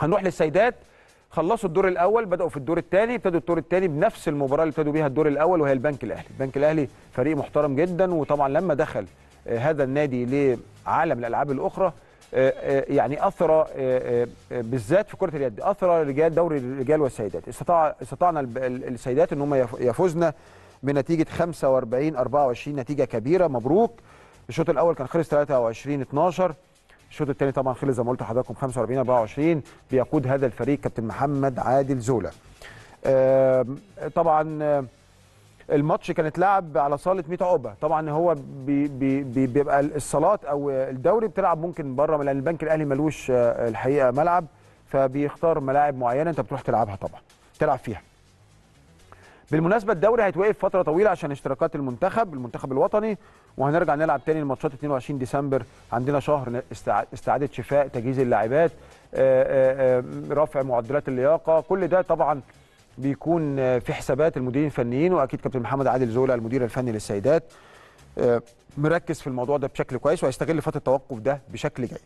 هنروح للسيدات خلصوا الدور الاول بداوا في الدور الثاني ابتدوا الدور الثاني بنفس المباراه اللي ابتدوا بيها الدور الاول وهي البنك الاهلي البنك الاهلي فريق محترم جدا وطبعا لما دخل آه، هذا النادي لعالم الالعاب الاخرى آه، آه، يعني اثر بالذات في كره اليد اثر رجال دوري الرجال والسيدات استطاع استطعنا السيدات ان هم يفوزن بنتيجه 45 24 نتيجه كبيره مبروك الشوط الاول كان خلص 23 12 الشوط الثاني طبعا خلص زي ما قلت لحضراتكم 45 24 بيقود هذا الفريق كابتن محمد عادل زولا طبعا الماتش كان اتلعب على صاله 100 عقبه طبعا هو بي بي بي بيبقى الصالات او الدوري بتلعب ممكن بره لان البنك الاهلي ملوش آه، الحقيقه ملعب فبيختار ملاعب معينه انت بتروح تلعبها طبعا تلعب فيها بالمناسبه الدوري هيتوقف فتره طويله عشان اشتراكات المنتخب المنتخب الوطني وهنرجع نلعب تاني الماتشات 22 ديسمبر عندنا شهر استعاده شفاء تجهيز اللاعبات آه، آه، آه، رفع معدلات اللياقه كل ده طبعا بيكون في حسابات المديرين الفنيين واكيد كابتن محمد عادل زولا المدير الفني للسيدات مركز في الموضوع ده بشكل كويس وهيستغل فتره التوقف ده بشكل جيد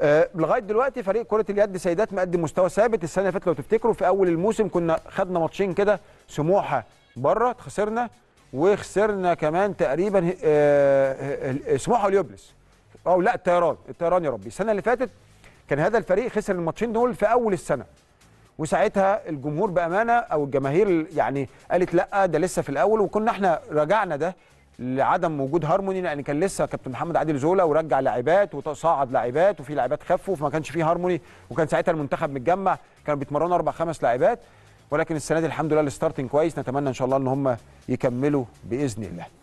أه لغايه دلوقتي فريق كره اليد سيدات مقدم مستوى ثابت السنه اللي فاتت لو تفتكروا في اول الموسم كنا خدنا ماتشين كده سموحه بره خسرنا وخسرنا كمان تقريبا أه, آه،, آه، سموحه واليوبلس او لا الطيران الطيران يا ربي السنه اللي فاتت كان هذا الفريق خسر الماتشين دول في اول السنه وساعتها الجمهور بامانه او الجماهير يعني قالت لا ده لسه في الاول وكنا احنا راجعنا ده لعدم وجود هارموني لان كان لسه كابتن محمد عادل زولا ورجع لاعبات وصعد لاعبات وفي لاعبات خفوا فما كانش فيه هارموني وكان ساعتها المنتخب متجمع كانوا بيتمرنوا اربع خمس لاعبات ولكن السنه دي الحمد لله الستارتنج كويس نتمنى ان شاء الله ان هم يكملوا باذن الله